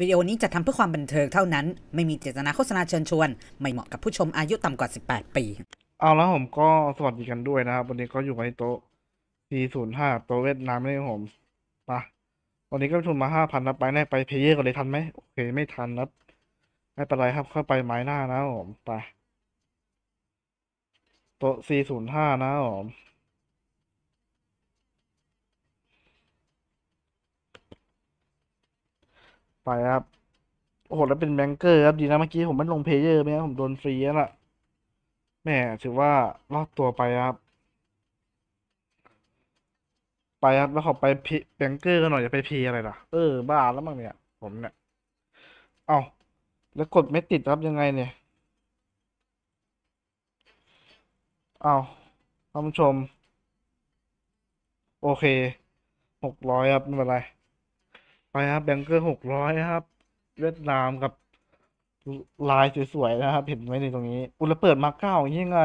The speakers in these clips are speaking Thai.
วิดีโอนี้จะทำเพื่อความบันเทิงเท่านั้น ไม่มีเจตนาโฆษณาเชิญชวน ไม่เหมาะกับผู้ชมอายุต่ำกว่า 18 ปี เอาแล้วผมก็สวัสดีกันด้วยนะครับ วันนี้ก็อยู่ในโต๊ะ P05 โต๊ะเวียดนามให้ผมปะวันนี้ก็ทุนมา 5,000แล้วไปแน่ไปเพเยอร์กันเลยทันไหมโอเค ไม่ทันนะไม่เป็นไรครับเข้าไปไม้หน้านะผมไปโต๊ะ C05 นะผมไปครับโอ้โหแล้วเป็นแบงเกอร์ครับ ดีนะเมื่อกี้ ผมไม่ลงเพเยอร์ไหมครับผมโดนฟรี แล้วล่ะแม่ถือว่ารอดตัวไปครับ ไปครับแล้วขอไปแบงเกอร์กันหน่อยอย่าไปเพอะไร ล่ะ เออ บ้า แล้วมั้งเนี่ย ผมเนี่ย เอาแล้วกดไม่ติดครับยังไงเนี่ย เอาท่านผู้ชม โอเคหกร้อยครับ ไม่เป็นไรไปครับแบงเกอร์หกร้อยครับเวียดนามกับลายสวยๆนะครับ เห็นไหมในตรงนี้ อุลเปิดมาเก้ายังไง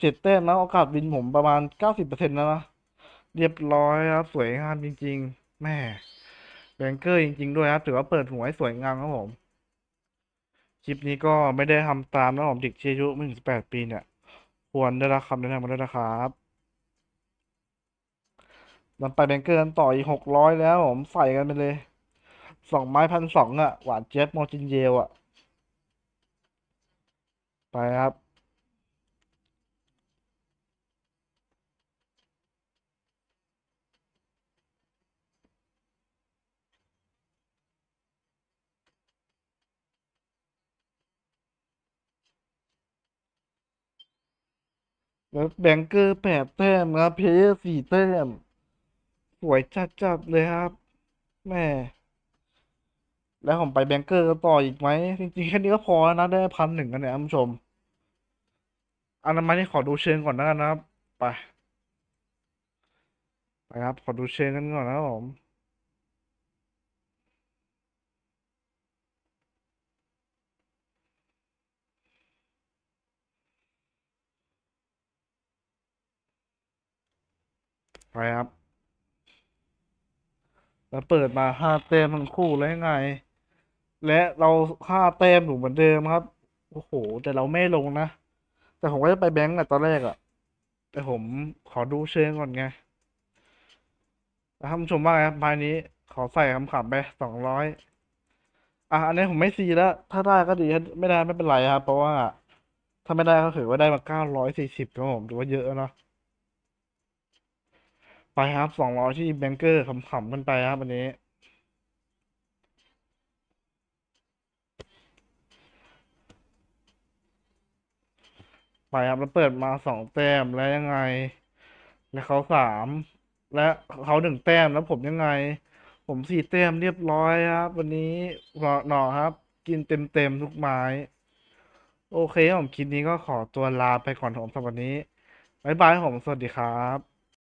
เจ็ดแต้มแล้วโอกาสบินผม ประมาณเก้าสิบเปอร์เซ็นต์แล้วนะเรียบร้อยครับสวยงามจริง ๆ แม่แบงเกอร์จริง ๆ ด้วยครับถือว่าเปิด หัว ให้สวยงามครับผมคลิปนี้ก็ไม่ได้ทำตามนะผมเด็กเชียร์ยุไม่ถึงสิบแปดปีเนี่ย ควรได้รับคำแนะนำมาด้วยนะครับัำไปแบงเกอร์กันต่ออีกหกร้อยแล้ว ผมใส่กันไปเลย สองไม้พันสองอ่ะ หวานเจฟ๊อโมจินเยลอ่ะ ไปครับแล้วแบงเกอร์แปดแต้มครับ เพย์สี่แต้มวยจัดๆเลยครับ แม่ แล้วผมไปแบงเกอร์ต่ออีกไหมจริงๆแค่นี้ก็พอแล้วนะได้พันหนึ่งกันเนี่ยท่านผู้ชมอันนั้นมาที่ขอดูเชิงก่อนนะนนะครับไปไปครับ ขอดูเชิงกันก่อนนะครับผมไปครับแล้วเปิดมาห้าเต็มทั้งคู่แล้วยังไง และเราห้าเต็มอยู่เหมือนเดิมครับ โอ้โห แต่เราไม่ลงนะ แต่ผมก็จะไปแบงก์อะตอนแรกอะแต่ผมขอดูเชิงก่อนไงแล้วท่านผู้ชมว่าไงครับภายนี้ ขอใส่คำขับไปสองร้อย อ่ะ อันนี้ผมไม่ซีแล้ว ถ้าได้ก็ดี ไม่ได้ไม่เป็นไรครับ เพราะว่าถ้าไม่ได้ก็ถือว่าได้มาเก้าร้อยสี่สิบครับผมถือว่าเยอะเนาะไปครับ สองร้อยที่แบงเกอร์ขำๆกันไปครับวันนี้ ไปครับแล้วเปิดมาสองแต้มแล้วยังไง แล้วเขาสามและเขาหนึ่งแต้มแล้วผมยังไง ผมสี่แต้มเรียบร้อยครับ วันนี้หน่อครับ กินเต็มเต็มทุกไม้ โอเค ผมคลิปนี้ก็ขอตัวลาไปก่อนผมสำหรับวันนี้บ๊ายบายผมสวัสดีครับ